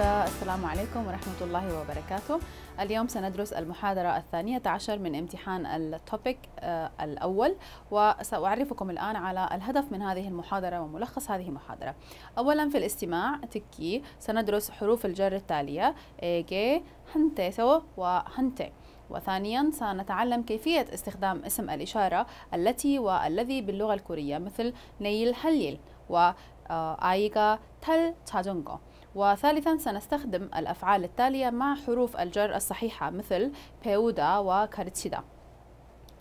السلام عليكم ورحمة الله وبركاته اليوم سندرس المحاضرة الثانية عشر من امتحان التوبيك آه، الأول وسأعرفكم الآن على الهدف من هذه المحاضرة وملخص هذه المحاضرة أولا في الاستماع تكي سندرس حروف الجر التالية إيجي هنتي سو وهنتي وثانيا سنتعلم كيفية استخدام اسم الإشارة التي والذي باللغة الكورية مثل نيل هليل و آه، آيغا تل تاجونغو وثالثا سنستخدم الأفعال التالية مع حروف الجر الصحيحة مثل بيودا وكارتشيدا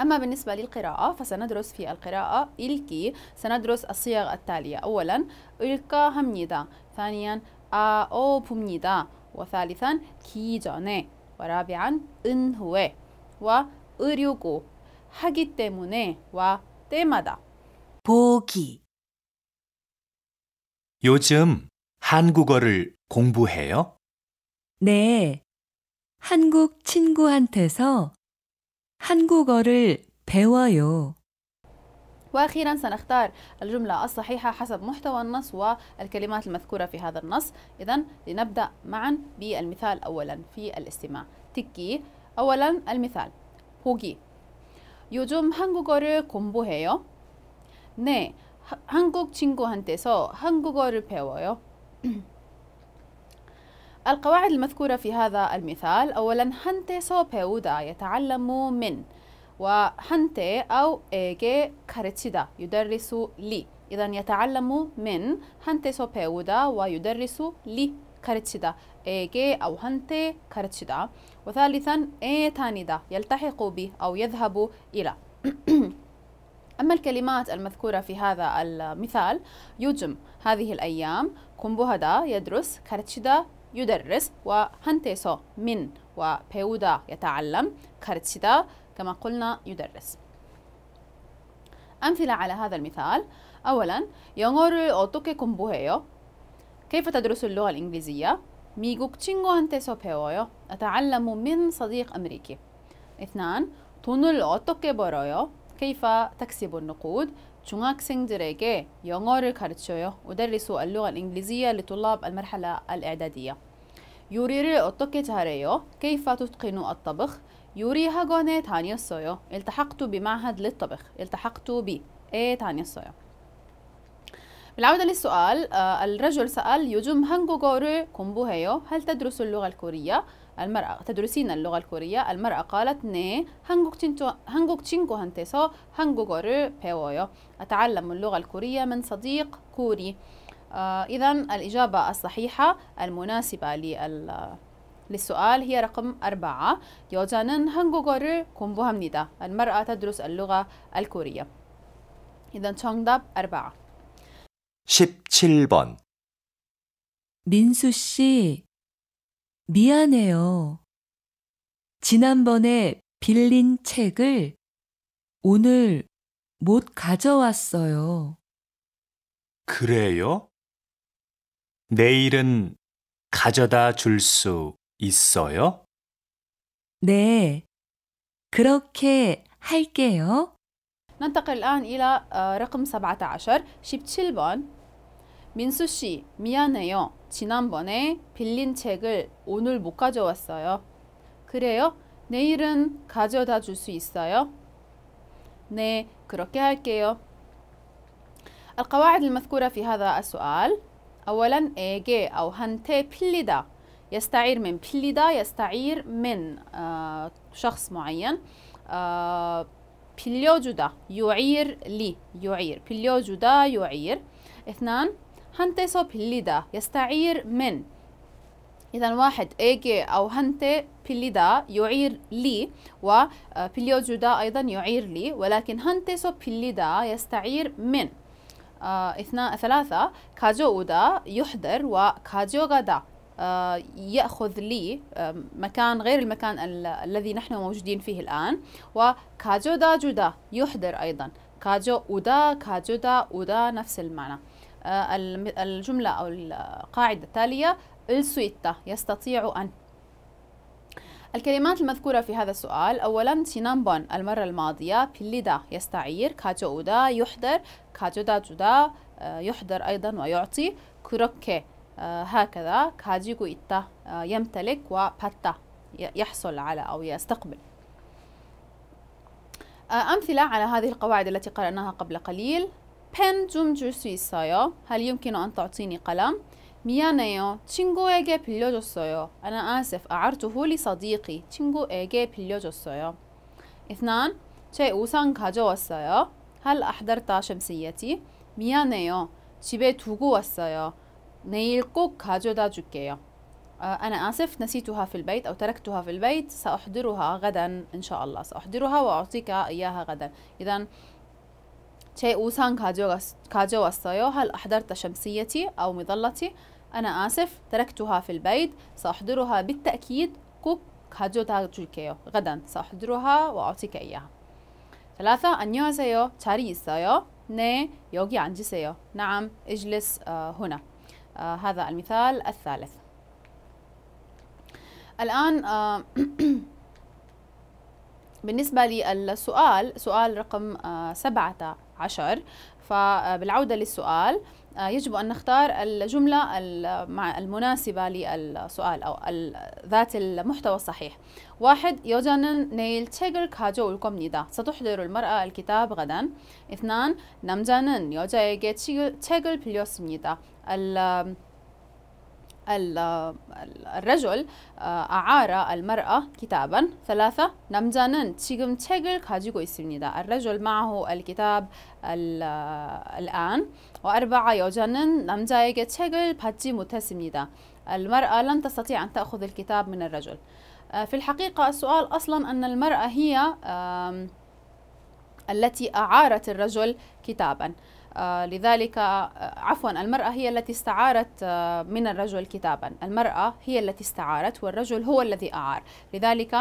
أما بالنسبة للقراءة فسندرس في القراءة إلكي سندرس الصيغ التالية أولا إلكا همنيدا ثانيا أو بومنيدا وثالثا كيجوني ورابعا إنهوي وأريوكو 하기 때문에 와 때마다 보기 요즘 한국어를 공부해요? 네. 한국 친구한테서 한국어를 배워요. واخيرا سنختار الجمله الصحيحه حسب محتوى النص والكلمات المذكوره في هذا النص اذا لنبدا معا بالمثال اولا في الاستماع تكي اولا المثال 보기 요즘 한국어를 공부해요 네 한국 친구한테서 한국어를 배워요 القواعد المذكورة في هذا المثال أولا هنتي هانتي سوبيودا يتعلم من وهانتي أو إيجي كارتشيدا يدرس لي إذا يتعلم من هنتي هانتي سوبيودا ويدرس لي كارتشيدا إيجي أو هنتي كارتشيدا وثالثا إي إيتانيدا يلتحق به أو يذهب إلى أما الكلمات المذكورة في هذا المثال يجم هذه الأيام 공부하다 يدرس 가르치다 يدرس وهنتيسو من وبيودا يتعلم كارتشدا كما قلنا يدرس أمثلة على هذا المثال أولا 영어를 어떻게 공부해요? كيف تدرس اللغة الإنجليزية؟ 미국 친구한테서 배워요. أتعلم من صديق أمريكي. اثنان 돈을 어떻게 벌어요? كيف تكسب النقود؟ 중학생들에게 영어를 가르쳐요. أدرس اللغة الإنجليزية لطلاب المرحلة الإعدادية. 요리를 어떻게 잘해요? كيف تتقن الطبخ? 요리 학원에 다녔어요. التحقت بمعهد للطبخ. التحقت ب 에 다녔어요. بالعودة للسؤال آه، الرجل سأل 요즘 한국어를 공부해요? هل تدرس اللغة الكورية? المرأة تدرسين اللغة الكورية المرأة قالت ني هانغوك تشينكو 한국 친구한테서 한국어를 أتعلم اللغة الكورية من صديق كوري آه إذا الإجابة الصحيحة المناسبة لل للسؤال هي رقم أربعة 여자는 한국어를 공부합니다 المرأة تدرس اللغة الكورية تشونغداب 정답 أربعة 17번 민수 씨 미안해요. 지난번에 빌린 책을 오늘 못 가져왔어요. 그래요? 내일은 가져다 줄 수 있어요? 네. 그렇게 할게요. ننتقل الآن إلى رقم 17 ش ي ب 민수 씨, 미안해요. 지난번에 빌린 책을 오늘 못 가져왔어요. 그래요? 내일은 가져다 줄 수 있어요? 네, 그렇게 할게요. القواعد المذكورة في هذا السؤال أولا 에게 أو 한테 빌리다 يستعير من 빌리다 يستعير من آه شخص معين آه 빌려주다 يعير لي يعير 빌려주다 يعير اثنان هنتي سو بليدا يستعير من إذا واحد إيجي أو هنتي بليدا يعير لي جودا آه، أيضا يعير لي ولكن هنتي سو بليدا يستعير من آه اثناء ثلاثة كاجو كاجودا يحضر وكاجوغادا غدا آه، يأخذ لي مكان غير المكان الذي نحن موجودين فيه الآن دا جودا يحضر أيضا كاجو ودا دا ودا نفس المعنى آه، الجملة أو القاعدة التالية السويتا يستطيع أن الكلمات المذكورة في هذا السؤال أولا تينامبون المرة الماضية بليدا يستعير كاجودا يحضر كاتودا جودا آه، يحضر أيضا ويعطي كروكي آه، هكذا كاجيكو إتا يمتلك وباتا يحصل على أو يستقبل أمثلة على هذه القواعد التي قرأناها قبل قليل 펜좀줄수 있어요? هل يمكن أن تعطيني قلم؟ 미안해요. 친구에게 빌려줬어요. أنا آسف. أعرته لصديقي. 친구에게 빌려줬어요. اثنان 제 우산 가져왔어요. هل أحضرت شمسيتي؟ 미안해요. 집에 두고 왔어요. 내일 꼭 가져다 줄게요. أنا آسف نسيتها في البيت أو تركتها في البيت سأحضرها غدا إن شاء الله سأحضرها وأعطيك إياها غدا إذا كاجو كاجو 가져왔어요. هل أحضرت شمسيتي أو مظلتي؟ أنا آسف تركتها في البيت سأحضرها بالتأكيد كوك كاجو تاجوكيو غدا سأحضرها وأعطيك إياها. ثلاثة 안녕하세요. 자리 ني 네 여기 앉으세요. نعم اجلس آه، هنا. آه، هذا المثال الثالث. الآن آه، بالنسبة للسؤال سؤال رقم سبعة عشر فبالعودة آه، للسؤال آه، يجب أن نختار الجملة المناسبة للسؤال أو ذات المحتوى الصحيح واحد 여자는 내일 책을 가져올 겁니다. ستحضر المرأة الكتاب غدا. اثنان 남자는 여자에게 책을 빌렸습니다. الرجل آه، أعار المرأة كتابا ثلاثة 남자는 지금 책을 가지고 있습니다 الرجل معه الكتاب آه، الآن وأربعة 여자는 남자에게 책을 받지 못했습니다 المرأة لن تستطيع أن تأخذ الكتاب من الرجل آه، في الحقيقة السؤال أصلا أن المرأة هي التي أعارت الرجل كتابا آه، لذلك آه، عفوا المرأة هي التي استعارت آه، من الرجل كتابا المرأة هي التي استعارت والرجل هو الذي أعار لذلك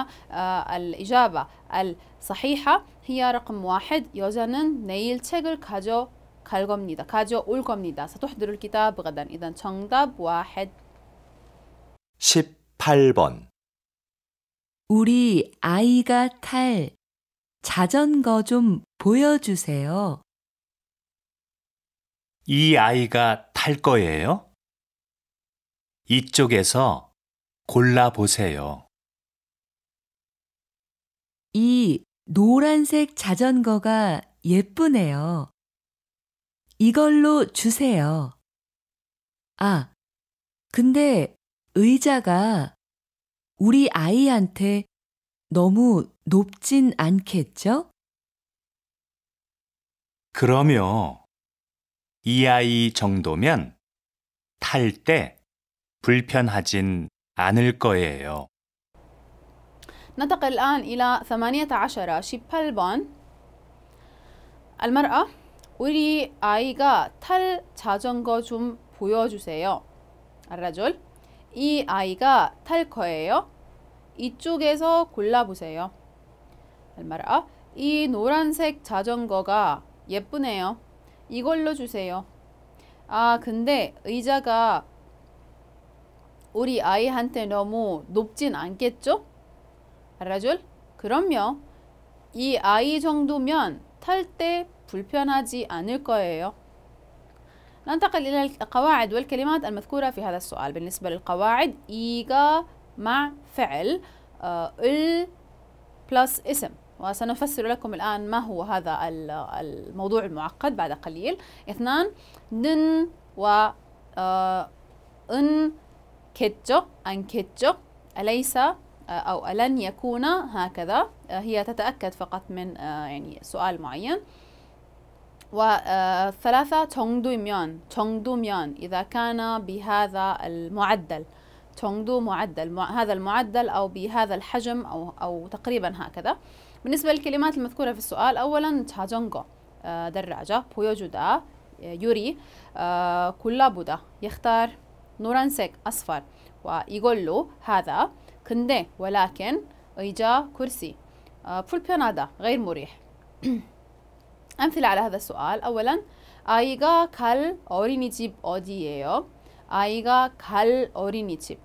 الإجابة الصحيحة هي رقم واحد 여자는 نيل 책을 가져 갈 كاجو 가져올 겁니다. ستحضر الكتاب غدا. إذا 정답 واحد 18번 우리 아이가 탈 자전거 좀 보여주세요. 이 아이가 탈 거예요? 이쪽에서 골라보세요. 이 노란색 자전거가 예쁘네요. 이걸로 주세요. 아, 근데 의자가 우리 아이한테 너무 높진 않겠죠? 그러면 이 아이 정도면 탈 때 불편하진 않을 거예요. ننتقل الآن إلى 18 18번 المرأة 우리 아이가 탈 자전거 좀 보여주세요. 알라졸 이 아이가 탈 거예요. 이쪽에서 골라보세요. المرأة 이 노란색 자전거가 예쁘네요. 이걸로 주세요. 아, 근데 의자가 우리 아이한테 너무 높진 않겠죠? 알아줄? 그럼요. 이 아이 정도면 탈 때 불편하지 않을 거예요. ننتقل إلى القواعد والكلمات المذكورة في هذا السؤال بالنسبة للقواعد إيجا مع فعل ال بلس اسم وسنفسر لكم الآن ما هو هذا الموضوع المعقد بعد قليل اثنان دن و ان أنكتجو أليس أو ألن يكون هكذا هي تتأكد فقط من يعني سؤال معين وثلاثة تونغدو ميان إذا كان بهذا المعدل تونغدو معدل هذا المعدل أو بهذا الحجم أو, أو تقريبا هكذا بالنسبة للكلمات المذكورة في السؤال أولا 자전거 آه، دراجة 보여주다 آه، يوري آه، بودا يختار نورانسك أصفر ويقولو هذا 근데 ولكن إيجا كرسي 불편하다 غير مريح أمثلة على هذا السؤال أولا آيغا كال أوريني 갈 어린이집 آيغا كال أوريني 어린이집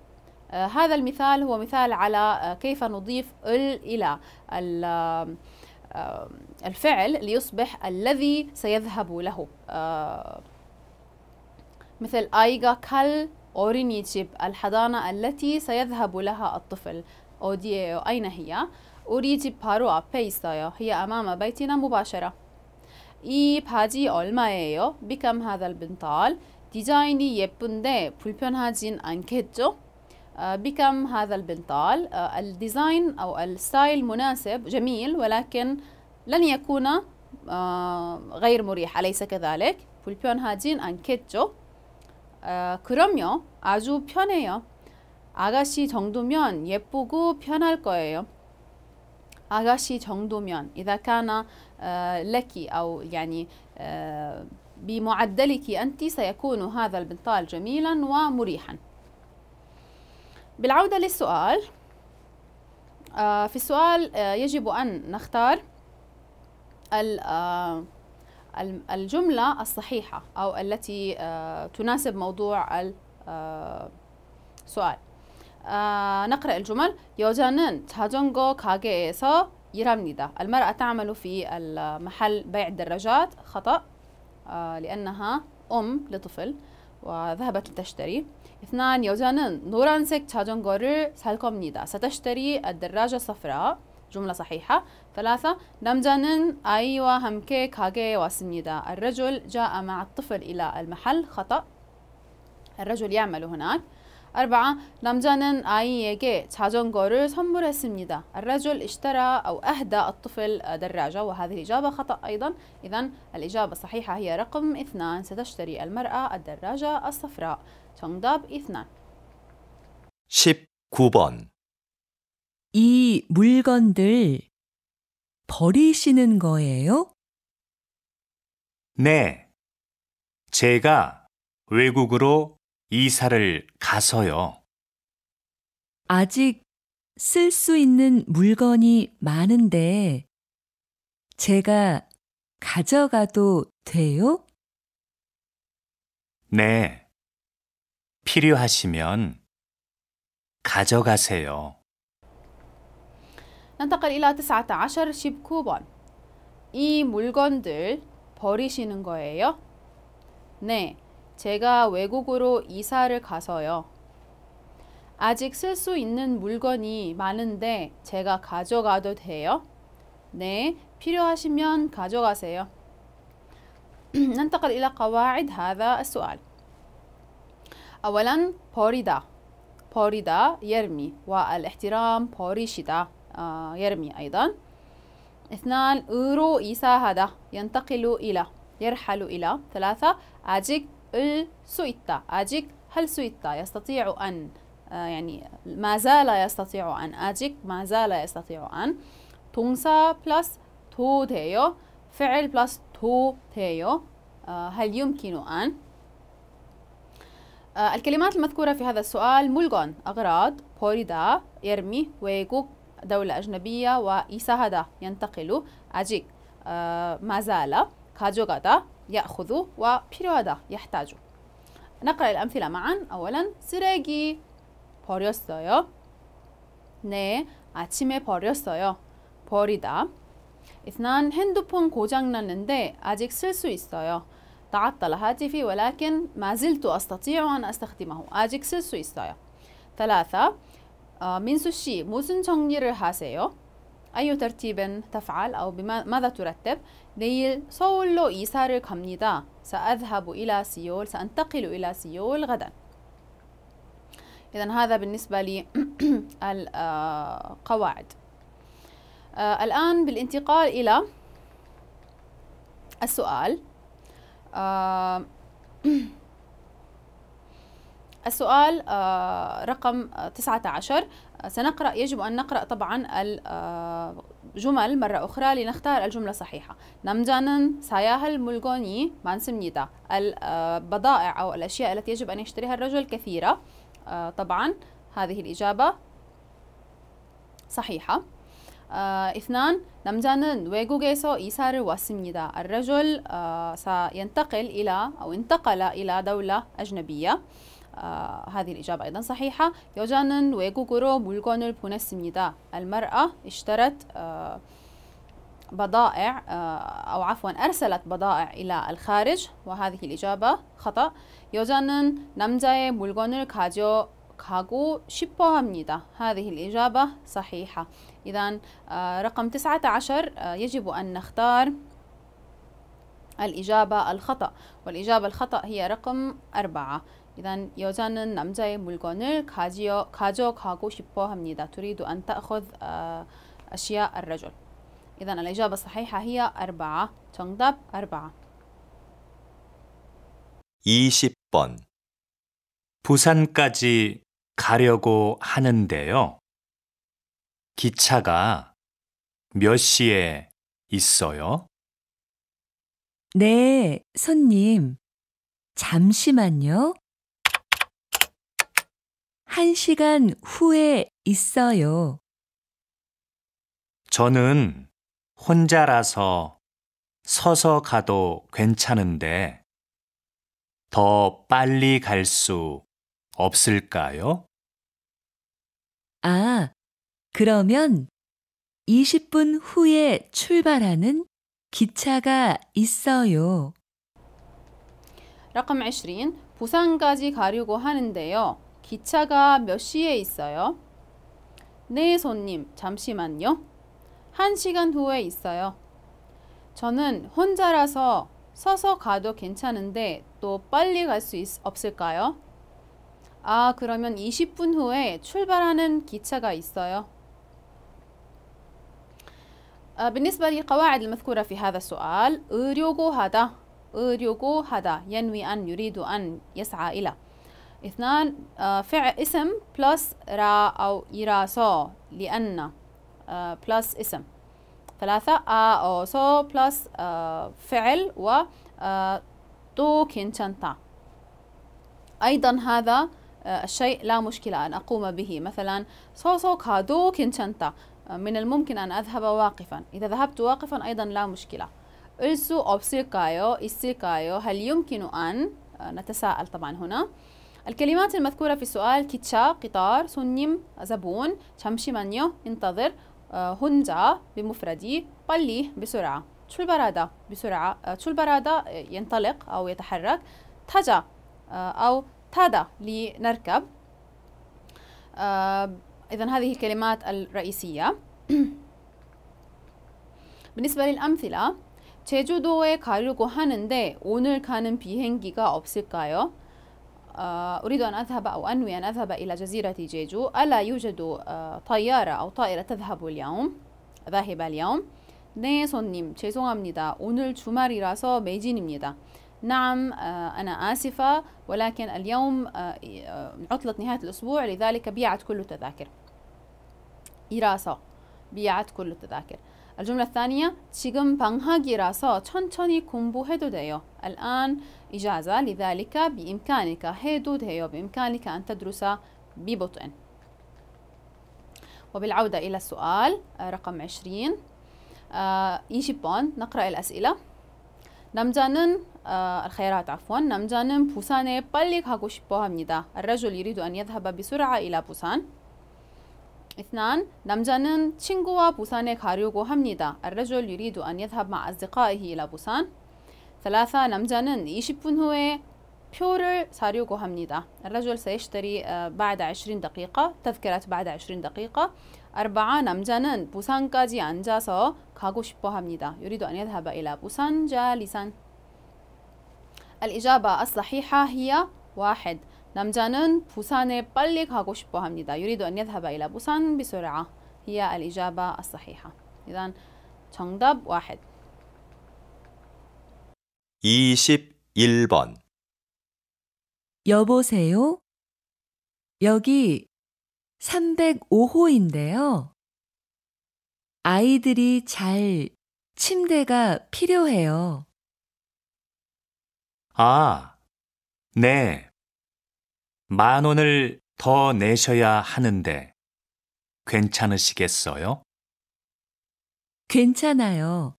آه، هذا المثال هو مثال على آه، كيف نضيف ال إلى آه، الفعل ليصبح الذي سيذهب له مثل أيغا كال أورينيتشيب الحضانة التي سيذهب لها الطفل أوريجي 바로 앞에 있어요. هي اوريجي بارو 앞에 هي امام بيتنا مباشرة. اي 바지 얼마예요? بكم هذا البنطال؟ ديزايني 예쁜데 불편하진 않겠죠? آه، بكم هذا البنطال آه، الديزاين أو الستايل مناسب جميل ولكن لن يكون آه، غير مريح أليس كذلك؟ 불편하진 않겠죠? كروميو أجو بيونيو 아가씨 정도면 예쁘고 편할 거예요. 아가씨 정도면 إذا كان لك أو يعني بمعدلك أنت سيكون هذا البنطال جميلا ومريحا بالعودة للسؤال آه، في السؤال آه، يجب أن نختار آه، الجملة الصحيحة أو التي تناسب موضوع السؤال نقرأ الجمل يوجانن 자전거 가게에서 يرامنيدا المرأة تعمل في المحل بيع الدراجات خطأ لأنها أم لطفل وذهبت لتشتري اثنان يوزانن 노란색 자전거를 살 겁니다. ستشتري الدراجة الصفراء. جملة صحيحة. ثلاثة 남자는 아이와 함께 가게에 왔습니다. الرجل جاء مع الطفل إلى المحل خطأ. الرجل يعمل هناك. أربعة 남자는 아이에게 자전거를 선물했습니다. الرجل اشترى أو أهدى الطفل دراجة وهذه الإجابة خطأ أيضا. إذا الإجابة الصحيحة هي رقم اثنان ستشتري المرأة الدراجة الصفراء. 정답 이스나 19번 이 물건들 버리시는 거예요? 네. 제가 외국으로 이사를 가서요. 아직 쓸 수 있는 물건이 많은데 제가 가져가도 돼요? 네. 필요하시면 가져가세요. ننتقل 19 19번. 이 물건들 버리시는 거예요? 네, 제가 외국으로 이사를 가서요. 아직 쓸 수 있는 물건이 많은데 제가 가져가도 돼요? 네, 필요하시면 가져가세요. ننتقل إلى قواعد ه أولا بوريدا بوريدا يرمي والاحترام بوريشيدا آه، يرمي أيضا اثنان أورو هذا ينتقل إلى يرحل إلى ثلاثة أجيك ال سويتا أجيك هل سويتا يستطيع أن آه، يعني ما زال يستطيع أن أجيك ما زال يستطيع أن تونسا بلس تو تيو فعل بلس تو تيو هل يمكن أن آه، الكلمات المذكورة في هذا السؤال ملغون أغراض بوريدا يرمي ويجوك دولة أجنبية وإيساهدا ينتقل أجيك آه، ما زال 가져가다 يأخذ و필요하다 يحتاج نقرأ الأمثلة معا أولا 쓰레기 버렸어요 네 아침에 버렸어요 버리다 اثنان 핸드폰 고장 났는데 아직 쓸 수 있어요 تعطل هاتفي ولكن ما زلت أستطيع أن أستخدمه 아직 쓸수 ثلاثة 어, 민수 موسن تونجير هاسيو أي ترتيب تفعل أو بماذا ترتب؟ نيل سولو إيسار 갑니다. سأذهب إلى سيول سأنتقل إلى سيول غدا إذا هذا بالنسبة للقواعد آه، آه، الآن بالانتقال إلى السؤال آه، السؤال آه، رقم 19 سنقرأ يجب أن نقرأ طبعا الجمل آه، مرة أخرى لنختار الجملة الصحيحة 남자는 사야할 물건이 많습니다 البضائع أو الأشياء التي يجب أن يشتريها الرجل كثيرة طبعا هذه الإجابة صحيحة 아, اثنان 남자는 외국에서 이사를 왔습니다. الرجل سينتقل إلى أو انتقل إلى دولة أجنبية. هذه الإجابة أيضا صحيحة. 여자는 외국으로 물건을 보냈습니다. المرأة اشترت بضائع أو عفوا أرسلت بضائع إلى الخارج وهذه الإجابة خطأ 여자는 남자의 물건을 싶어 합니다. هذه الإجابة صحيحة إذا آه، رقم 19 آه، يجب أن نختار الإجابة الخطأ والإجابة الخطأ هي رقم 4 إذا 여자는 남자의 물건을 가지어, 가져가고 싶어 합니다. تريد أن تأخذ آه، أشياء الرجل. إذا الإجابة الصحيحة هي 4. 정답 4. أربعة. 20번 부산까지 가려고 하는데요. 기차가 몇 시에 있어요? 네, 손님. 잠시만요. 한 시간 후에 있어요. 저는 혼자라서 서서 가도 괜찮은데 더 빨리 갈 수 없을까요? 아, 그러면 20분 후에 출발하는 기차가 있어요. ر ق 20. 부산까지 가려고 하는데요. 기차가 몇 시에 있어요? 네, 손님. 잠시만요. 한 시간 후에 있어요. 저는 혼자라서 서서 가도 괜찮은데 또 빨리 갈 수 없을까요? 아, 그러면 20분 후에 출발하는 기차가 있어요. آه، بالنسبة للقواعد المذكورة في هذا السؤال أريوغو هذا أريوغو هذا ينوي أن يريد أن يسعى إلى اثنان آه، فعل اسم بلس را أو إراسو لأن بلس آه، اسم ثلاثة آ أو سو بلس فعل و تو كينشانتا أيضا هذا الشيء لا مشكلة أن أقوم به مثلا سو سو كادو كينشانتا من الممكن أن أذهب واقفا إذا ذهبت واقفا أيضا لا مشكلة أو سيكايو إسيكايو هل يمكن أن آه، نتساءل طبعا هنا الكلمات المذكورة في السؤال كيتشا قطار سنيم زبون مانيو انتظر آه، هنجا بمفردي بلي بسرعة 출발하다 بسرعة 출발하다 آه، ينطلق أو يتحرك تاجا أو تادا لنركب إذا هذه الكلمات الرئيسية بالنسبة للأمثلة 제주도에 가려고 하는데 오늘 가는 비행기가 없을까요? أريد أن أذهب أو أنوي أن أذهب إلى جزيرة جيجو ألا يوجد طيارة أو طائرة تذهب اليوم ذاهبة اليوم 네 손님 죄송합니다 오늘 주말이라서 매진입니다 نعم أنا آسفة ولكن اليوم عطلة نهاية الأسبوع لذلك بيعت كل التذاكر 이라서 미앗 굴루 뜨다길 الجملة الثانية 지금 방학이라서 천천히 공부해도 돼요 الآن إجازة لذلك بإمكانك 해도 돼요 بإمكانك أن تدرس ببطء وبالعودة إلى السؤال آه، رقم 20 20번 آه، نقرأ الأسئلة 남자는 آه، الخيارات عفوا 남자는 부산에 빨리 가고 싶어 합니다. الرجل يريد أن يذهب بسرعة إلى 부산. اثنان 남자는 친구와 부산에 가려고 합니다. الرجل يريد أن يذهب مع أصدقائه بوسان. 부산. ثلاثة 남자는 20분 후에 표를 사려고 합니다. الرجل سيشتري بعد 20 دقيقة تذكرة بعد 20 دقيقة. أربعة 남자는 부산까지 앉아서 가고 싶어 합니다. يريد أن يذهب إلى بوسان جالسا. الإجابة الصحيحة هي واحد. 남자는 부산에 빨리 가고 싶어 합니다. يريد يذهب إلى 부산 بسرعة هي الإجابة الصحيحة. إ ذ 정답 واحد. 21번 여보세요? 여기 305호인데요. 아이들이 잘 침대가 필요해요. 아, 네. 만 원을 더 내셔야 하는데 괜찮으시겠어요? 괜찮아요.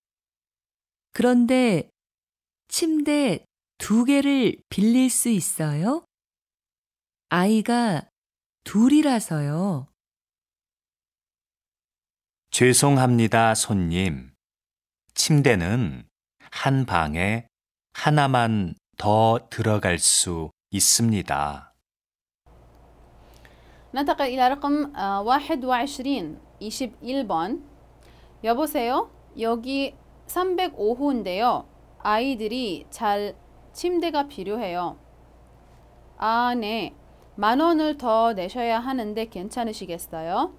그런데 침대 두 개를 빌릴 수 있어요? 아이가 둘이라서요. 죄송합니다, 손님. 침대는 한 방에 하나만 더 들어갈 수 있습니다. ننتقل إلى رقم واحد و 번 여보세요? 여기 305호인데요. 아이들이 잘 침대가 필요해요. 아, 네. 만 원을 더 내셔야 하는데 괜찮으시겠어요?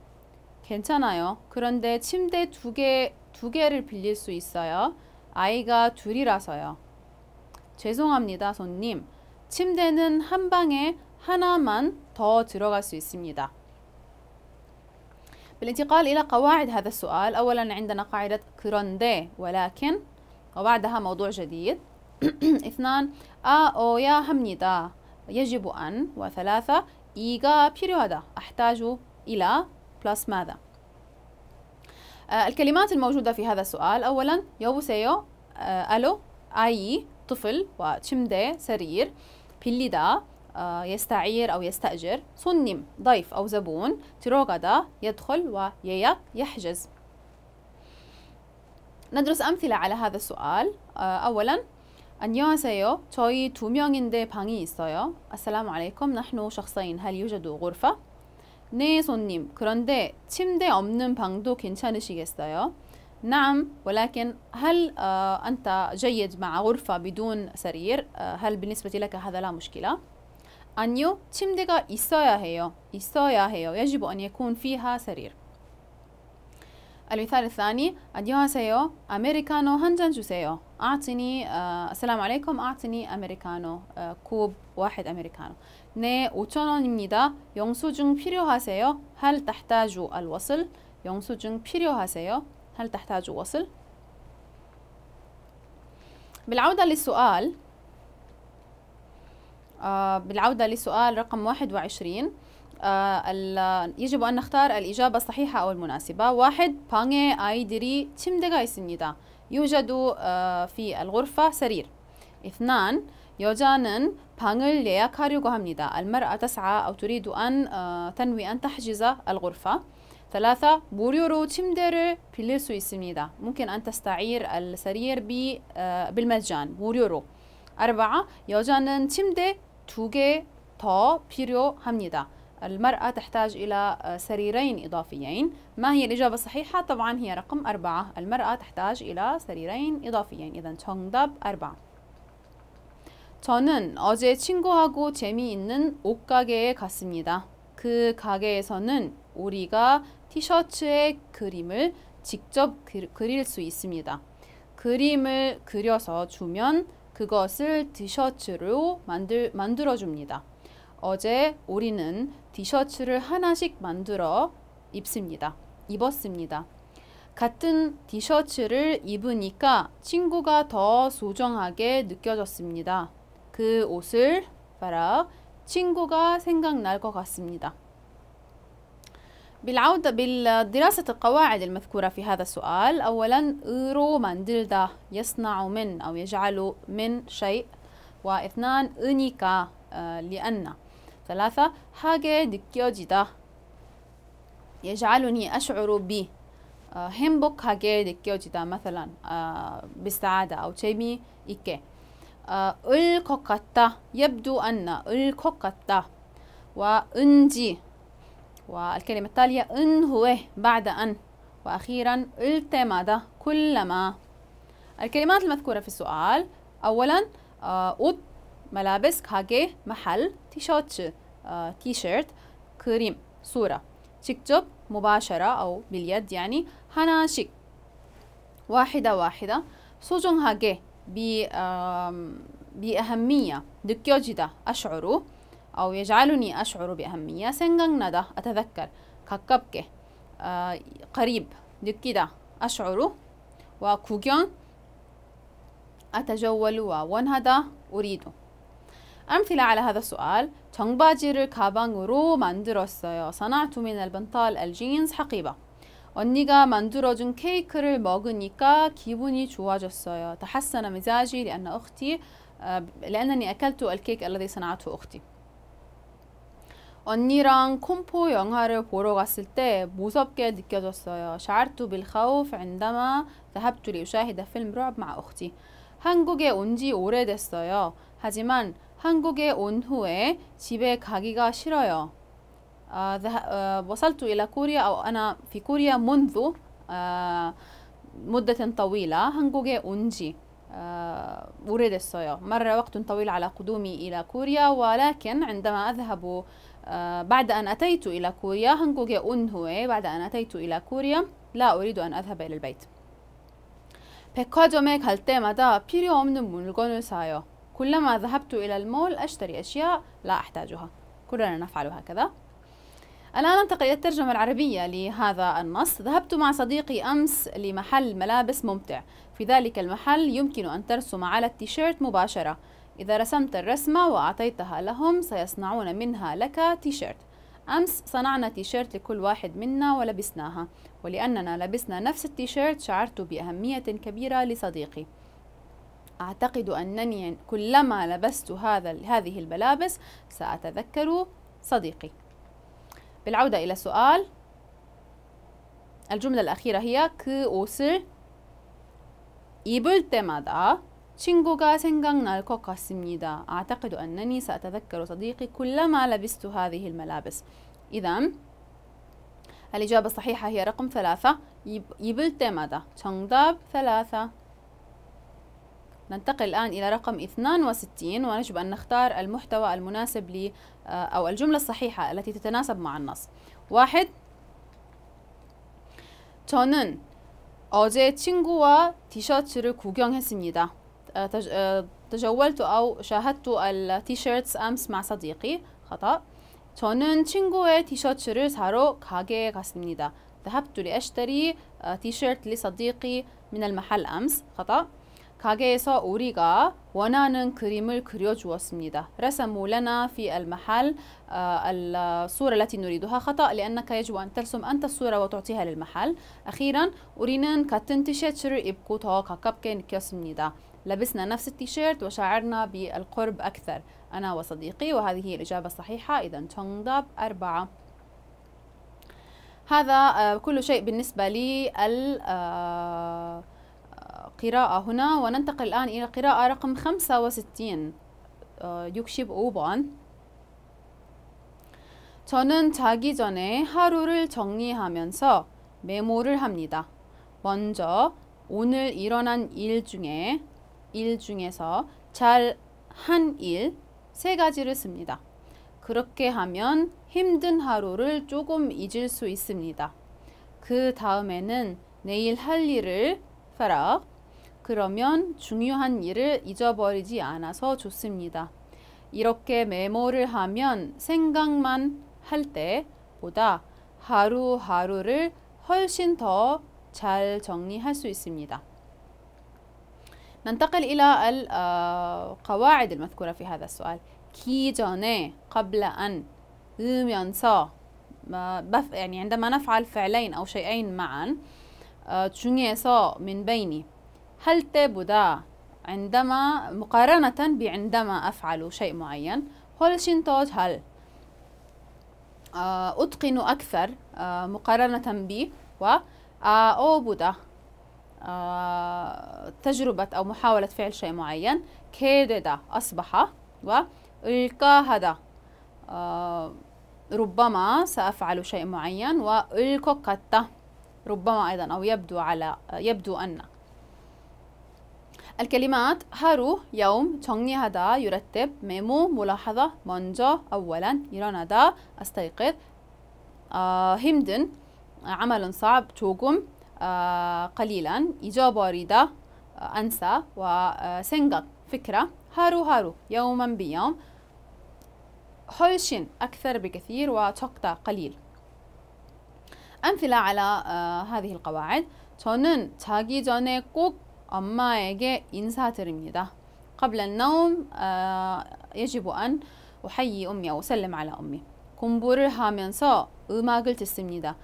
괜찮아요. 그런데 침대 두 개, 두 개를 빌릴 수 있어요. 아이가 둘이라서요. 죄송합니다, 손님. 침대는 한 방에 하나만 더 들어갈 수 있습니다. بالانتقال إلى قواعد هذا السؤال أولا عندنا قاعدة كرندي ولكن وبعدها موضوع جديد اثنان أو يا 합니다 يجب أن وثلاثة إيغا بيريودا أحتاج إلى بلس ماذا آه الكلمات الموجودة في هذا السؤال أولا 여보세요 آه ألو أي طفل و침대 سرير 빌리다 آه، يستعير أو يستأجر صنم ضيف أو زبون تروغدا يدخل وييق يحجز ندرس أمثلة على هذا السؤال آه، أولا 안녕하세요. 저희 두 명인데 방이 있어요. السلام عليكم. نحن شخصين. هل يوجد غرفة? 네, 손님. 그런데 침대 없는 방도 괜찮으시겠어요? نعم ولكن هل آه، أنت جيد مع غرفة بدون سرير؟ هل بالنسبة لك هذا لا مشكلة؟ 아니요, 침대가 있어야 해요. 있어야 해요. يجب أن يكون فيها سرير. المثال الثاني 안녕하세요 أمريكانو 한잔 주세요 أعطني آه, السلام عليكم أعطني أمريكانو آه, كوب واحد أمريكانو 네 5천원입니다 영수증 필요하세요 هل تحتاج الوصل 영수증 필요하세요 هل تحتاج وصل بالعودة للسؤال آه، بالعودة لسؤال رقم 21 آه، يجب أن نختار الإجابة الصحيحة أو المناسبة واحد 방에 아이들이 تشمدغا 있습니다 يوجد آه، في الغرفة سرير اثنان يوجانن 방을 예약하려고 합니다 المرأة تسعى أو تريد أن تنوي أن تحجز الغرفة ثلاثة بوريورو 침대를 빌릴 수 ممكن أن تستعير السرير بالمجان 무료로 أربعة 여자는 침대 두개더 필요합니다. المرأة تحتاج إلى سريرين إضافيين ما هي الإجابة الصحيحة؟ طبعا هي رقم أربعة المرأة تحتاج إلى سريرين إضافيين إذا 정답 أربعة 저는 어제 친구하고 재미있는 옷가게에 갔습니다. 그 가게에서는 우리가 티셔츠의 그림을 직접 그릴 수 있습니다. 그림을 그려서 주면 그것을 디셔츠로 만들, 만들어줍니다. 어제 우리는 디셔츠를 하나씩 만들어 입습니다. 입었습니다. 같은 디셔츠를 입으니까 친구가 더 소정하게 느껴졌습니다. 그 옷을 바로 친구가 생각날 것 같습니다. بالعودة بالدراسة القواعد المذكورة في هذا السؤال أولا رو من دلدا يصنع من أو يجعل من شيء واثنان أنيكا آه، لأن ثلاثة هاجي دكيوجيدا يجعلني أشعر ب آه، هيمبوك هاجي دكيوجيدا مثلا آه، بالسعادة أو تشيمي إيكي الكوكاتا يبدو أن الكوكاتا وأنجي والكلمة التالية إن هو بعد أن وأخيرا التمد كلما الكلمات المذكورة في السؤال أولا أود آه، ملابس كاجي محل تي شيرت آه، كريم صورة 직접 مباشرة أو باليد يعني 하나씩 واحدة واحدة 소중하게 ب بأهمية دكيوجيدا أشعر أو يجعلني أشعر بأهمية سنغن ندا أتذكر كاكبك آه قريب نكيدا أشعر وكوكيون أتجول وانهدا أريد أمثلة على هذا السؤال 청바지를 가방으로 만들었어요. صنعت من البنطال الجينز حقيبة 언니가 만들어준 케이크를 먹으니까 기분이 좋아졌어요. تحسن مزاجي لأن أختي آه، لأنني أكلت الكيك الذي صنعته أختي. 언니랑 콤포 영화를 보러 갔을 때 무섭게 느껴졌어요. شعرت بالخوف عندما ذهبت لأشاهد فيلم رعب مع أختي. 한국에 온 오래됐어요. 하지만 한국에 온 후에 집에 가기가 싫어요. آه آه وصلت إلى كوريا أو أنا في كوريا منذ مدة طويلة 한국에 온지 مر وقت طويل على قدومي إلى كوريا ولكن عندما أذهب آه، بعد أن أتيت إلى كوريا هنجوجي أون هوي بعد أن أتيت إلى كوريا لا أريد أن أذهب إلى البيت 백화점에 갈 때마다 필요 없는 물건을 사요. كلما ذهبت إلى المول أشتري أشياء لا أحتاجها. كلنا نفعل هكذا. الآن ننتقل إلى الترجمة العربية لهذا النص ذهبت مع صديقي أمس لمحل ملابس ممتع في ذلك المحل يمكن أن ترسم على التيشيرت مباشرة إذا رسمت الرسمة وأعطيتها لهم سيصنعون منها لك تيشيرت أمس صنعنا تيشيرت لكل واحد منا ولبسناها ولأننا لبسنا نفس التيشيرت شعرت بأهمية كبيرة لصديقي أعتقد أنني كلما لبست هذا هذه الملابس سأتذكر صديقي بالعودة إلى السؤال الجملة الأخيرة هي 그 أوسر 입을 때마다 شينجوغا سينغان 것 같습니다. أعتقد أنني سأتذكر صديقي كلما لبست هذه الملابس. إذا الإجابة الصحيحة هي رقم ثلاثة يبل تمدا 정답 ثلاثة ننتقل الآن إلى رقم 62 ونجب أن نختار المحتوى المناسب لي آه، أو الجملة الصحيحة التي تتناسب مع النص واحد 저는 어제 친구와 티셔츠를 구경했습니다. آه، آه، تجولت أو شاهدت التيشيرتس أمس مع صديقي خطأ 저는 친구의 티셔츠를 사러 가게에 갔습니다. ذهبت لأشتري تيشيرت آه، لصديقي من المحل أمس خطأ 가게에서 우리가 원하는 그림을 그려주었습니다. رسموا لنا في المحل الصورة التي نريدها خطأ لأنك يجب أن ترسم أنت الصورة وتعطيها للمحل. أخيرا 우리는 같은 티셔츠를 입고 더 가깝게 느꼈습니다. لبسنا نفس التيشيرت وشعرنا بالقرب أكثر أنا وصديقي وهذه هي الإجابة الصحيحة إذا تونغداب أربعة هذا آه، كل شيء بالنسبة لي القراءة آه، هنا وننتقل الآن إلى قراءة رقم 65 يكشب أوبان 번 저는 자기 전에 하루를 정리하면서 메모를 합니다. 먼저 오늘 일어난 일 중에 일 중에서 잘 한 일 세 가지를 씁니다. 그렇게 하면 힘든 하루를 조금 잊을 수 있습니다. 그 다음에는 내일 할 일을 파라. 그러면 중요한 일을 잊어버리지 않아서 좋습니다. 이렇게 메모를 하면 생각만 할 때보다 하루하루를 훨씬 더 잘 정리할 수 있습니다. ننتقل إلى القواعد آه، المذكورة في هذا السؤال كي جاني قبل أن ينسى يعني عندما نفعل فعلين أو شيئين معا آه، سا من بين هل تبدا عندما مقارنة بعندما أفعل شيء معين هل شنتوج هل آه، أتقن أكثر مقارنة ب و بدا تجربة أو محاولة فعل شيء معين كيددا أصبح و وإلقاهدا ربما سأفعل شيء معين و ربما أيضا أو يبدو على يبدو أن الكلمات هارو يوم, تونغي هذا يرتب, ميمو ملاحظة, 먼저, أولا, 일어나다, أستيقظ, 힘든, آه، عمل صعب, 조금, آه، قليلا إجابة أريد آه، أنسى وسنغك فكرة هارو هارو يوما بيوم هولشن أكثر بكثير وتقطع قليل أمثلة على آه، هذه القواعد 저는 자기 전에 꼭 엄마에게 인사드립니다. قبل النوم يجب أن أحيي أمي أو أسلم على أمي. 공부를 하면서 음악을 듣습니다.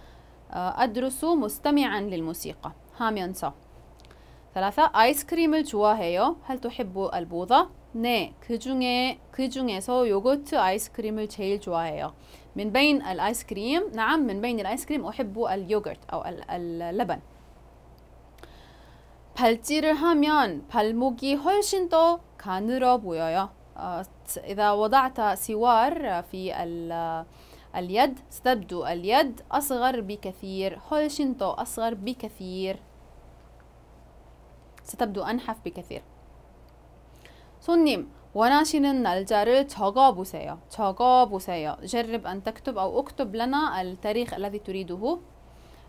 آه، أدرس مستمعا للموسيقى 하면서 ثلاثة آيس كريم 좋아해요. هل تحب البوظة? 네, 그 중에 그 중에서 요거트 아이스크림을 제일 좋아해요. من بين الآيس كريم, نعم من بين الآيس كريم أحب اليوغرت أو اللبن. 발찌를 하면 발목이 훨씬 더 가늘어 보여요. إذا وضعت سوار في اليد ستبدو اليد أصغر بكثير هولشينتو أصغر بكثير ستبدو أنحف بكثير 손님 원하시는 날짜를 적어보세요. 적어보세요. جرب أن تكتب أو اكتب لنا التاريخ الذي تريده.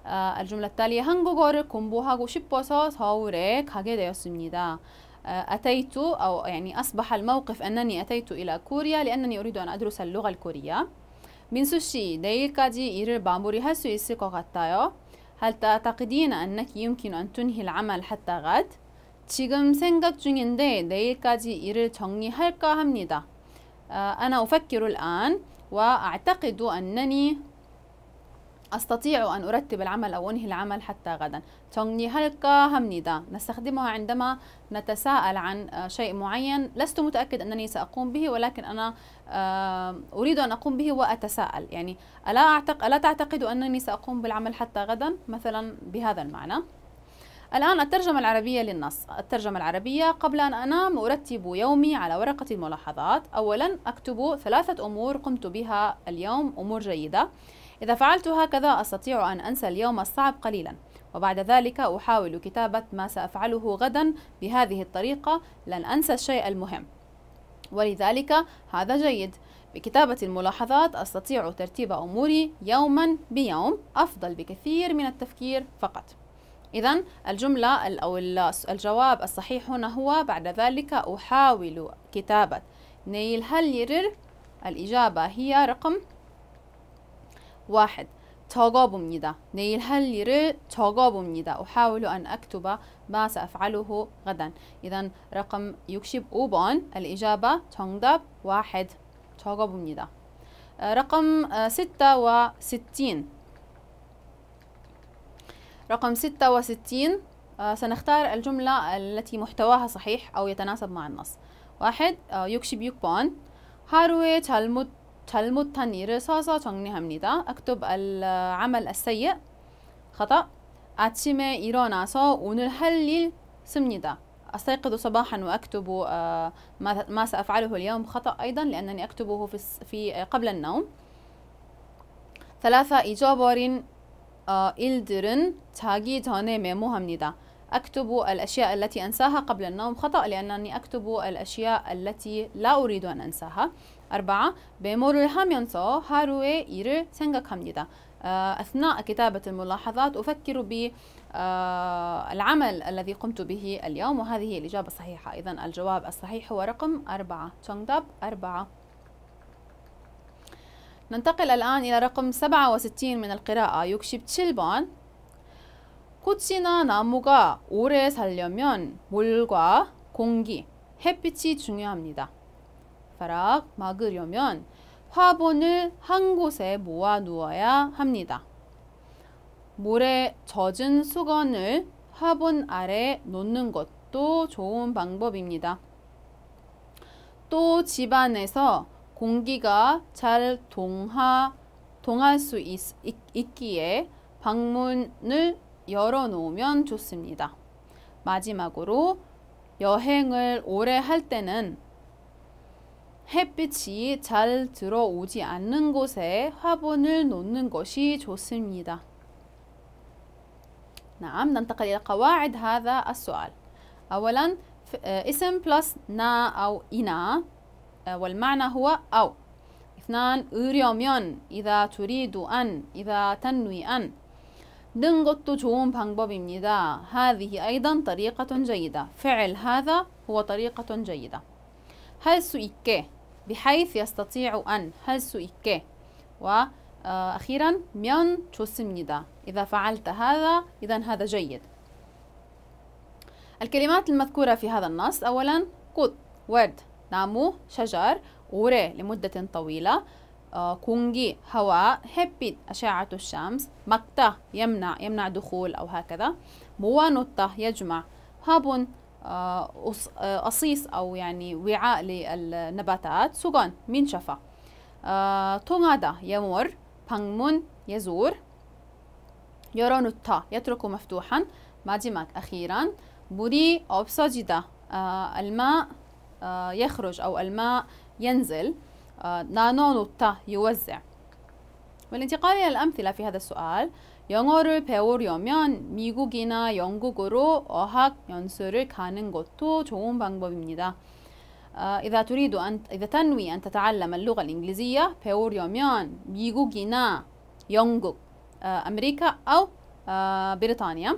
آه، الجملة التالية 한국어를 공부하고 싶어서 서울에 가게 되었습니다. أتيت أو يعني أصبح الموقف أنني أتيت إلى كوريا لأنني أريد أن أدرس اللغة الكورية. 민수 씨, 내일까지 일을 마무리할 수 있을 것 같아요. هل تعتقدين أنك يمكن أن تنهي العمل حتى غد? 지금 생각 중인데 내일까지 일을 정리할까 합니다. أنا أفكر الآن وأعتقد أنني أستطيع أن أرتب العمل أو أنهي العمل حتى غدا 정리할까 합니다 نستخدمها عندما نتساءل عن آه، شيء معين لست متأكد أنني سأقوم به ولكن أنا آه، أريد أن أقوم به وأتساءل يعني ألا, أعتق... ألا تعتقد أنني سأقوم بالعمل حتى غدا مثلا بهذا المعنى الآن الترجمة العربية للنص الترجمة العربية قبل أن أنام أرتب يومي على ورقة الملاحظات أولا أكتب ثلاثة أمور قمت بها اليوم أمور جيدة إذا فعلت هكذا أستطيع أن أنسى اليوم الصعب قليلا وبعد ذلك أحاول كتابة ما سأفعله غدا بهذه الطريقة لن أنسى الشيء المهم ولذلك هذا جيد بكتابة الملاحظات أستطيع ترتيب أموري يوما بيوم أفضل بكثير من التفكير فقط إذا الجملة أو الجواب الصحيح هنا هو بعد ذلك أحاول كتابة نيل هل الإجابة هي رقم واحد 적어봅니다. 내일 할 일을 적어봅니다. أحاول أن أكتب ما سأفعله غدا. إذا رقم 65번 الإجابة 정답 واحد 적어봅니다. آه، رقم 66 آه، رقم 66 آه، سنختار الجملة التي محتواها صحيح أو يتناسب مع النص. واحد يكشب يكبون 하루에 잘못 잘못한 일을 써서 정리합니다. أكتب العمل السيء خطأ 아침에 일어나서 오늘 할 씁니다. أستيقظ صباحا وأكتب آه، ما سأفعله اليوم خطأ أيضا لأنني أكتبه في آه، قبل النوم ثلاثة إجابر 일들은 자기 전에 메모합니다. أكتب الأشياء التي أنساها قبل النوم خطأ لأنني أكتب الأشياء التي لا أريد أن أنساها أربعة 메모를 하면서 하루의 일을 생각합니다. أثناء كتابة الملاحظات أفكر بالعمل الذي قمت به اليوم وهذه هي الإجابة الصحيحة إذا الجواب الصحيح هو رقم أربعة داب أربعة ننتقل الآن إلى رقم 67 من القراءه يكشف تشيلبان 꽃이나 나무가 오래 살려면 물과 공기, 햇빛이 중요합니다. 바락락 막으려면 화분을 한 곳에 모아 놓아야 합니다. 물에 젖은 수건을 화분 아래 놓는 것도 좋은 방법입니다. 또 집안에서 공기가 잘 동하, 동할 수 있, 있, 있기에 방문을 열어 놓으면 좋습니다. 마지막으로 여행을 오래 할 때는 햇빛이 잘 들어오지 않는 곳에 화분을 놓는 것이 좋습니다. نعم ننتقل إلى قواعد هذا السؤال أولا اسم plus نا أو إنا والمعنى هو أو اثنان 의려면 إذا تريد أن إذا تنوي أن 는 것도 좋은 방법입니다. هذه أيضا طريقة جيدة. فعل هذا هو طريقة جيدة. 할수 있게 بحيث يستطيع أن هل سويك وأخيرا آه، ميون 좋습니다 إذا فعلت هذا إذا هذا جيد الكلمات المذكورة في هذا النص أولا 꽃 ورد نامو شجر وري لمدة طويلة آه، كونجي هواء هبي أشعة الشمس مقطع يمنع يمنع دخول أو هكذا موانطة يجمع هابون قصيص آه، آه، او يعني وعاء للنباتات سوغان مين شفا آه، تونغادا يمر بانمون يزور يورونوتا يترك مفتوحا ماجيماك أخيرا بوري اوبساجيدا الماء يخرج أو الماء ينزل نانونوتا يوزع والانتقال إلى الأمثلة في هذا السؤال 영어를 배우려면 미국이나 영국으로 어학 연수를 가는 것도 좋은 방법입니다. إذا تريد أن إذا تنوي أن تتعلم اللغة الإنجليزية 배우려면 미국이나 영국, 아메리카 أو 브리타니아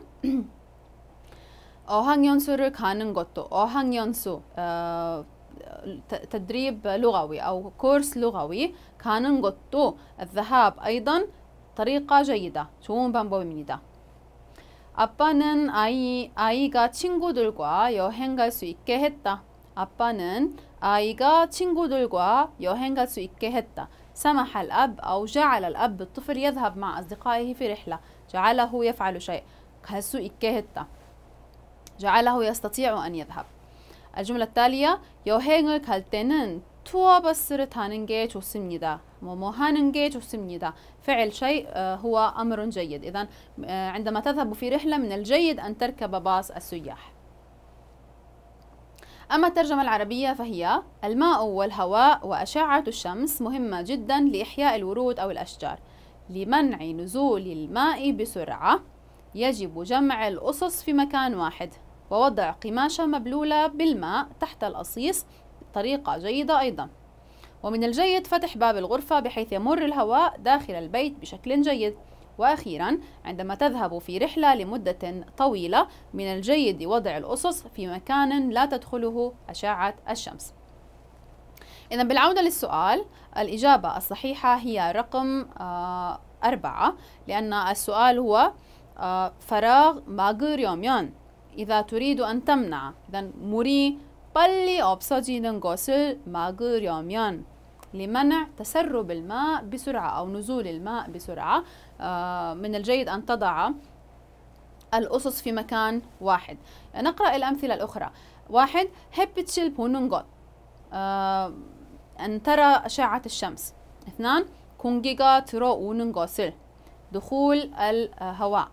어학 연수를 가는 것도 어학 연수 تدريب لغوي أو كورس لغوي 가는 것도 الذهاب أيضا طريقة جيدة 좋은 방법입니다. 아빠는 아이, 아이가 친구들과 여행 갈수 있게 했다. 아빠는 아이가 친구들과 여행 갈수 있게 했다. سمح الأب أو جعل الأب الطفل يذهب مع أصدقائه في رحلة جعله يفعل شيء 갈수 있게 했다. جعله يستطيع أن يذهب الجملة التالية 여행을 갈 때는 투어 버스를 타는 게 좋습니다. 뭐뭐 하는 게 좋습니다. فعل شيء آه، هو أمر جيد. إذا آه، عندما تذهب في رحلة من الجيد أن تركب باص السياح. أما الترجمة العربية فهي الماء والهواء وأشعة الشمس مهمة جدا لإحياء الورود أو الأشجار لمنع نزول الماء بسرعة يجب جمع الأصص في مكان واحد ووضع قماشة مبلولة بالماء تحت الأصيص طريقة جيدة أيضاً ومن الجيد فتح باب الغرفة بحيث يمر الهواء داخل البيت بشكل جيد وأخيرا عندما تذهب في رحلة لمدة طويلة من الجيد وضع الأسس في مكان لا تدخله أشعة الشمس إذا بالعودة للسؤال الإجابة الصحيحة هي رقم آه، أربعة لأن السؤال هو آه، فراغ ماغر يوم إذا تريد أن تمنع إذا مري 빨리 غوسل 것을 막으려면 لمنع تسرب الماء بسرعة أو نزول الماء بسرعة آه، من الجيد أن تضع الأسس في مكان واحد نقرأ الأمثلة الأخرى واحد هبتشل بونونغوت آه، أن ترى أشعة الشمس اثنان 공기가 들어오는 دخول الهواء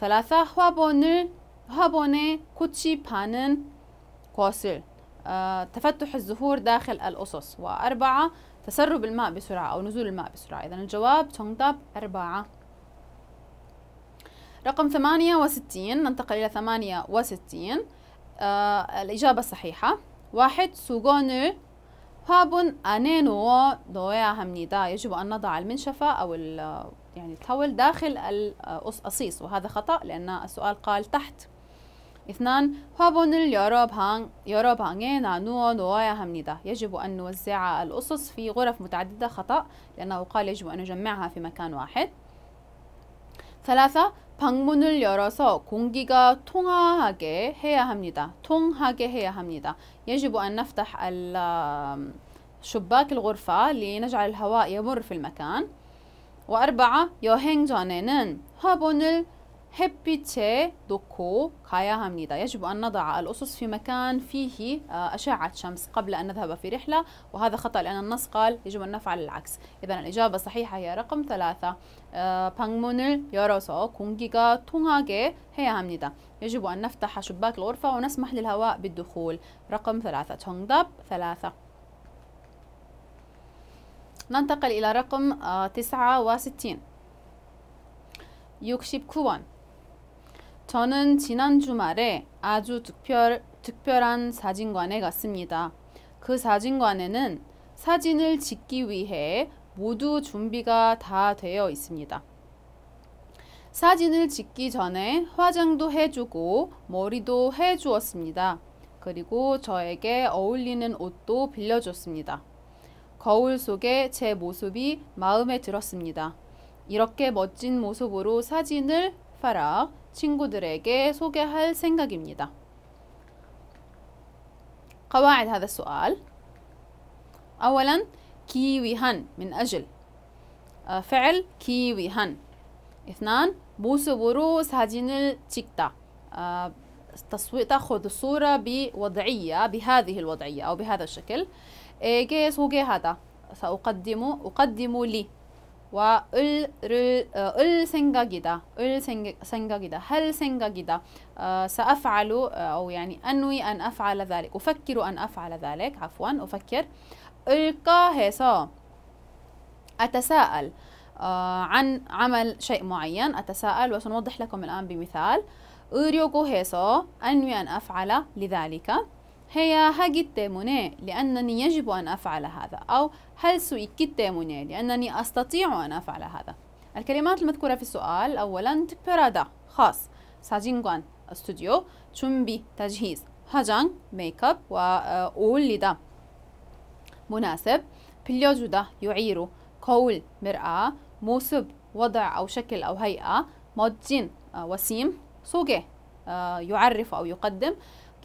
ثلاثة هابوني كوتشي بانن كوسل 것을 آه، تفتح الزهور داخل الأسس وأربعة تسرب الماء بسرعة أو نزول الماء بسرعة إذا الجواب تونغداب أربعة رقم ثمانية وستين ننتقل إلى ثمانية وستين آه الإجابة الصحيحة واحد سوغونو هابون أنينو دويا 넣어야 يجب أن نضع المنشفة أو يعني التاول داخل الأصيص آه، وهذا خطأ لأن السؤال قال تحت اثنان 화분을 여러 방 여러 방에 나누어 놓아야 합니다. يجب أن نوزع الأسس في غرف متعددة خطأ لأنه قال يجب أن نجمعها في مكان واحد. ثلاثة 방문을 열어서 공기가 통하게 해야 합니다. 통하게 해야 합니다. يجب أن نفتح شباك الغرفة لنجعل الهواء يمر في المكان. وأربعة 여행 전에는 화분을 햇빛에 놓고 가야 합니다 يجب أن نضع الأسس في مكان فيه آه، أشعة شمس قبل أن نذهب في رحلة وهذا خطأ لأن النص قال يجب أن نفعل العكس إذا الإجابة الصحيحة هي رقم ثلاثة 방문을 열어서 공기가 통하게 해야 합니다 يجب أن نفتح شباك الغرفة ونسمح للهواء بالدخول رقم ثلاثة 정답 ثلاثة ننتقل إلى رقم 69 آه، 69번 저는 지난 주말에 아주 특별, 특별한 사진관에 갔습니다. 그 사진관에는 사진을 찍기 위해 모두 준비가 다 되어 있습니다. 사진을 찍기 전에 화장도 해주고 머리도 해주었습니다. 그리고 저에게 어울리는 옷도 빌려줬습니다. 거울 속에 제 모습이 마음에 들었습니다. 이렇게 멋진 모습으로 사진을 파라 친구들에게 소개할 생각입니다. قواعد هذا السؤال أولا كيويهن من أجل آه، فعل كيويهن اثنان بوسبورو 사진을 찍다 آه، تصوير تأخذ الصورة بوضعية بهذه الوضعية أو بهذا الشكل إيجي هذا سأقدم أقدم لي و을를 을 생각이다 을 생각이다 هل 생각이다 سأفعل أو يعني أنوي أن أفعل ذلك أفكر أن أفعل ذلك عفوا أفكر ألقى 해서 أتساءل عن عمل شيء معين أتساءل وسنوضح لكم الآن بمثال 의려고 해서 أنوي أن أفعل لذلك هي هاجي تيموني لأنني يجب أن أفعل هذا أو هل سويكي تيموني لأنني أستطيع أن أفعل هذا الكلمات المذكورة في السؤال أولا تبرادا خاص ساجينغوان استوديو تشمبي تجهيز هاجان ميك اب و وأوليدا مناسب بليوجودا يعير قول مرآة موسب وضع أو شكل أو هيئة موجين وسيم 소개 يعرف أو يقدم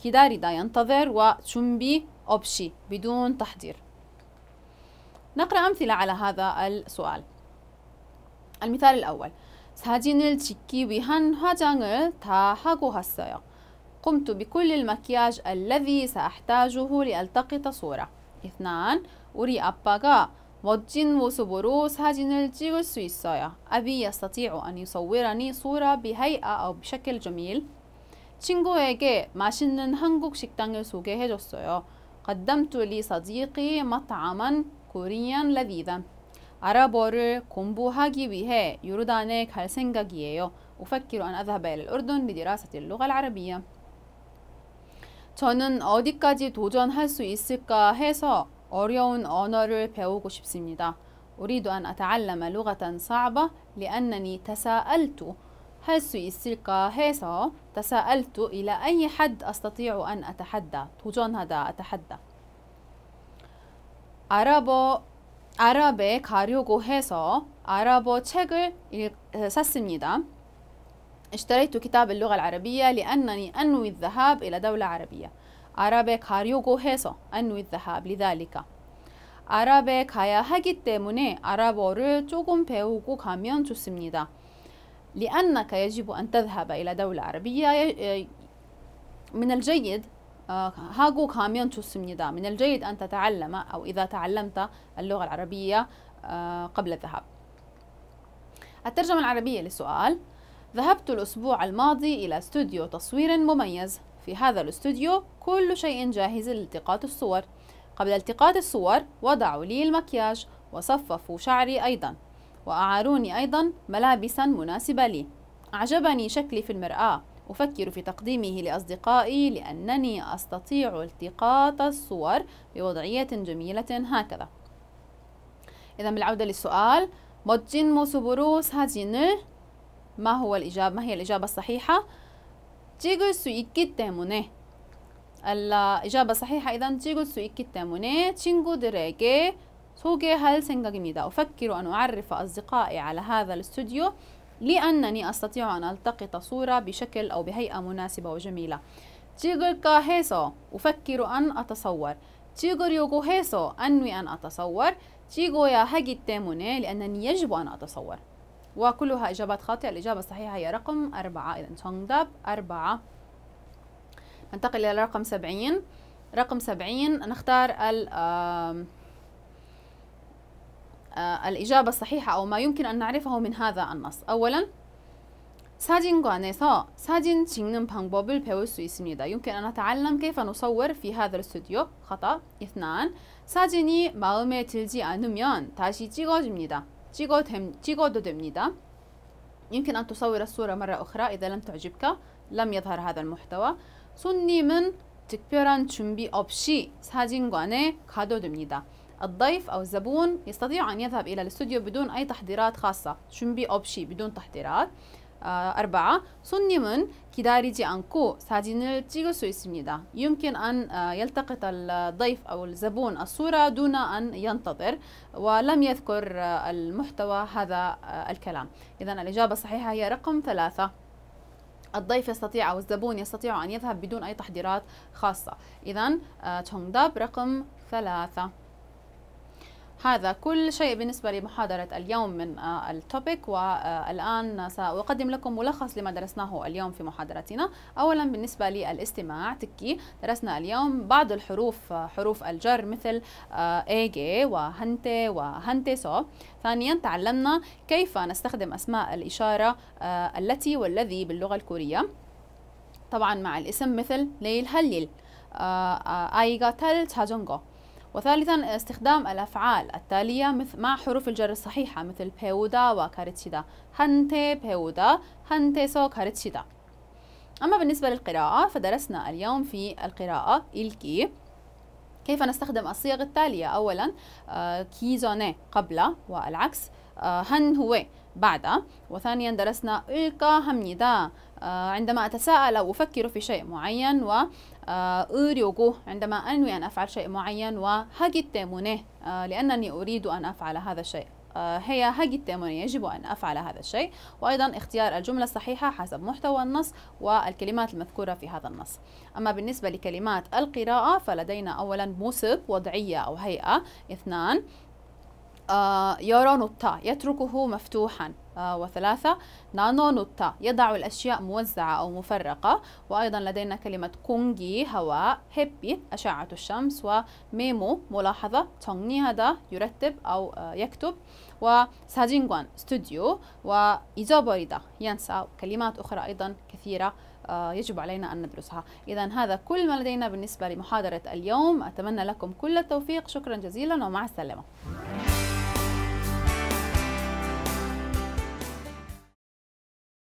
كيداري دا ينتظر وتشنبي أوبشي بدون تحضير نقرأ أمثلة على هذا السؤال المثال الأول 사진을 찍기 위한 화장을 다 하고 갔어요. قمت بكل المكياج الذي سأحتاجه لألتقط صورة. اثنان 우리 아빠가 멋진 모습으로 사진을 찍을 수 있어요. أبي يستطيع أن يصورني صورة بهيئة أو بشكل جميل. 친구에게 맛있는 한국 식당을 소개해 줬어요. قدمت لصديقي مطعما كوريا لذيذا. 아랍어를 공부하기 위해 요르단에 갈 생각이에요. أفكر أن أذهب إلى الأردن لدراسة اللغة العربية. 저는 어디까지 도전할 수 있을까 해서 어려운 언어를 배우고 싶습니다. أريد أن أتعلم لغة صعبة لأنني تساءلت هل 할수 있을까 해서 تساءلت إلى أي حد أستطيع أن أتحدى توجون هذا أتحدى 아랍어 아랍에 가려고 해서 아랍어 책을 읽, سسمنيدا اشتريت كتاب اللغة العربية لأنني أنوي الذهاب إلى دولة عربية عربي كاريوغو هيسو أنوي الذهاب لذلك عربي كايا هاكي تيموني عربو رو جوغم بيوغو كاميون جسمنيدا لأنك يجب أن تذهب إلى دولة عربية آه، من الجيد آه، هاغو كاميون تسمندا من الجيد أن تتعلم أو إذا تعلمت اللغة العربية آه، قبل الذهاب الترجمة العربية للسؤال ذهبت الأسبوع الماضي إلى استوديو تصوير مميز في هذا الاستوديو كل شيء جاهز لالتقاط الصور قبل التقاط الصور وضعوا لي المكياج وصففوا شعري أيضا وأعاروني أيضا ملابسا مناسبة لي أعجبني شكلي في المرآة أفكر في تقديمه لأصدقائي لأنني أستطيع التقاط الصور بوضعية جميلة هكذا إذا بالعودة للسؤال 멋진 موسوبروس 사진을 ما هو الإجابة ما هي الإجابة الصحيحة تيغل 수 있기 الإجابة الصحيحة إذا 찍을 수 있기 تشينغو دريكي سوغي هالسنغاغيميدا أفكر أن أعرف أصدقائي على هذا الاستوديو لأنني أستطيع أن ألتقط صورة بشكل أو بهيئة مناسبة وجميلة 지을까 해서 أفكر أن أتصور 찍으려고 해서 أنوي أن أتصور 찍어야 하기 때문에 لأنني يجب أن أتصور وكلها إجابات خاطئة الإجابة الصحيحة هي رقم أربعة إذا تونغداب أربعة ننتقل إلى رقم سبعين رقم سبعين نختار ال آه، الإجابة الصحيحة أو ما يمكن أن نعرفه من هذا النص أولا 사진관에서 사진 찍는 방법을 배울 수 있습니다. يمكن أن نتعلم كيف نصور في هذا الاستوديو. خطأ. اثنان. 사진이 마음에 들지 않으면 다시 찍어줍니다. 찍어 됨, 찍어도 됩니다. يمكن أن تصور الصورة مرة أخرى إذا لم تعجبك. لم يظهر هذا المحتوى. 손님은 특별한 준비 없이 사진관에 가도 됩니다. الضيف أو الزبون يستطيع أن يذهب إلى الاستوديو بدون أي تحضيرات خاصة شنبي أوبشي بدون تحضيرات آه، أربعة 손님은 기다리지 않고 사진을 찍을 수 있습니다. يمكن أن آه، يلتقط الضيف أو الزبون الصورة دون أن ينتظر ولم يذكر آه، المحتوى هذا الكلام. إذا الإجابة الصحيحة هي رقم ثلاثة. الضيف يستطيع أو الزبون يستطيع أن يذهب بدون أي تحضيرات خاصة. إذا 정답 رقم ثلاثة. هذا كل شيء بالنسبة لمحاضرة اليوم من آه، التوبيك والآن سأقدم لكم ملخص لما درسناه اليوم في محاضرتنا أولا بالنسبة للاستماع تكي درسنا اليوم بعض الحروف آه، حروف الجر مثل ايجي آه، وهنتي وهنتي سو ثانيا تعلمنا كيف نستخدم أسماء الإشارة التي والذي باللغة الكورية طبعا مع الاسم مثل ليل هليل آيغا تل 자전거 وثالثا استخدام الأفعال التالية مع حروف الجر الصحيحة مثل بيودا وكارتشيدا هانتي بيودا هانتي سو كارتشيدا أما بالنسبة للقراءة فدرسنا اليوم في القراءة الكي كيف نستخدم الصيغ التالية أولا آه، كيزوني قبل والعكس آه، هن هو بعد وثانيا درسنا إلكا همنيدا آه، عندما أتساءل أو أفكر في شيء معين و 의료고 آه، عندما أنوي أن أفعل شيء معين وهاجي 때문에 آه، لأنني أريد أن أفعل هذا الشيء آه، هي هاجي 때문에 يجب أن أفعل هذا الشيء وأيضا اختيار الجملة الصحيحة حسب محتوى النص والكلمات المذكورة في هذا النص أما بالنسبة لكلمات القراءة فلدينا أولا موسب وضعية أو هيئة اثنان يرى يتركه مفتوحا وثلاثة نانو نوتا يضع الأشياء موزعة أو مفرقة وأيضا لدينا كلمة كونجي هواء هيبي أشعة الشمس وميمو ملاحظة هذا يرتب أو آه، يكتب وساجينغوان ستوديو وإيزابوريدا ينسى كلمات أخرى أيضا كثيرة آه، يجب علينا أن ندرسها إذا هذا كل ما لدينا بالنسبة لمحاضرة اليوم أتمنى لكم كل التوفيق شكرا جزيلا ومع السلامة